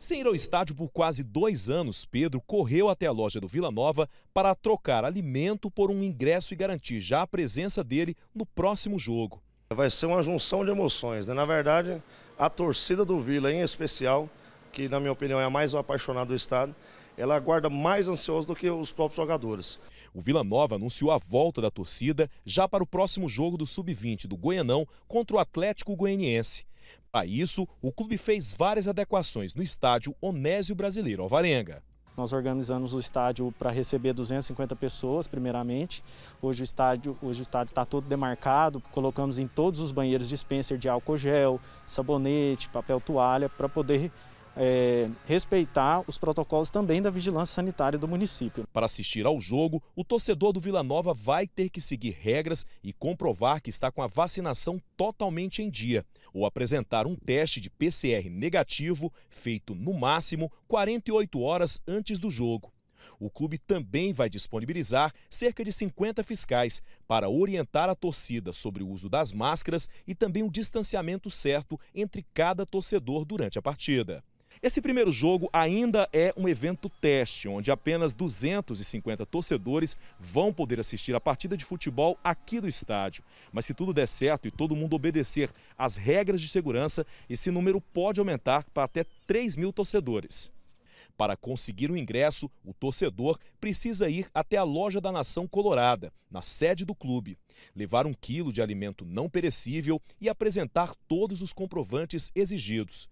Sem ir ao estádio por quase dois anos, Pedro correu até a loja do Vila Nova para trocar alimento por um ingresso e garantir já a presença dele no próximo jogo. Vai ser uma junção de emoções. Né? Na verdade, a torcida do Vila, em especial, que na minha opinião é a mais apaixonada do estado, ela aguarda mais ansiosa do que os próprios jogadores. O Vila Nova anunciou a volta da torcida já para o próximo jogo do Sub-20 do Goianão contra o Atlético Goianiense. Para isso, o clube fez várias adequações no estádio Onésio Brasileiro Alvarenga. Nós organizamos o estádio para receber 250 pessoas, primeiramente. Hoje o estádio hoje o estádio está todo demarcado. Colocamos em todos os banheiros dispenser de álcool gel, sabonete, papel toalha, para poder é, respeitar os protocolos também da vigilância sanitária do município. Para assistir ao jogo, o torcedor do Vila Nova vai ter que seguir regras e comprovar que está com a vacinação totalmente em dia, ou apresentar um teste de PCR negativo feito no máximo 48 horas antes do jogo. O clube também vai disponibilizar cerca de 50 fiscais para orientar a torcida sobre o uso das máscaras e também o distanciamento certo entre cada torcedor durante a partida. Esse primeiro jogo ainda é um evento teste, onde apenas 250 torcedores vão poder assistir a partida de futebol aqui do estádio. Mas se tudo der certo e todo mundo obedecer às regras de segurança, esse número pode aumentar para até 3 mil torcedores. Para conseguir o ingresso, o torcedor precisa ir até a loja da Nação Colorada, na sede do clube, levar um quilo de alimento não perecível e apresentar todos os comprovantes exigidos.